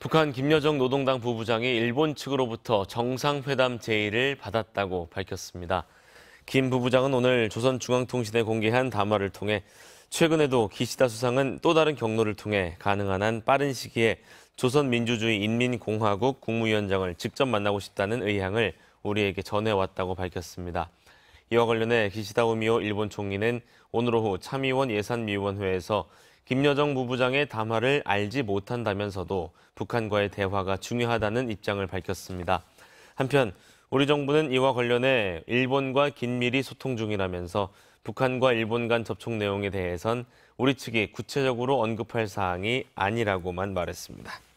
북한 김여정 노동당 부부장이 일본 측으로부터 정상회담 제의를 받았다고 밝혔습니다. 김 부부장은 오늘 조선중앙통신에 공개한 담화를 통해 최근에도 기시다 수상은 또 다른 경로를 통해 가능한 한 빠른 시기에 조선민주주의 인민공화국 국무위원장을 직접 만나고 싶다는 의향을 우리에게 전해왔다고 밝혔습니다. 이와 관련해 기시다 우미오 일본 총리는 오늘 오후 참의원 예산위원회에서 김여정 부부장의 담화를 알지 못한다면서도 북한과의 대화가 중요하다는 입장을 밝혔습니다. 한편 우리 정부는 이와 관련해 일본과 긴밀히 소통 중이라면서 북한과 일본 간 접촉 내용에 대해선 우리 측이 구체적으로 언급할 사항이 아니라고만 말했습니다.